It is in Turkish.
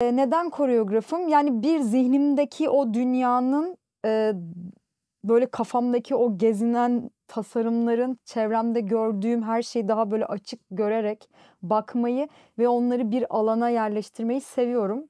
Ee, neden koreografım? Yani bir zihnimdeki o dünyanın e, böyle kafamdaki o gezinen tasarımların çevremde gördüğüm her şeyi daha böyle açık görerek bakmayı ve onları bir alana yerleştirmeyi seviyorum.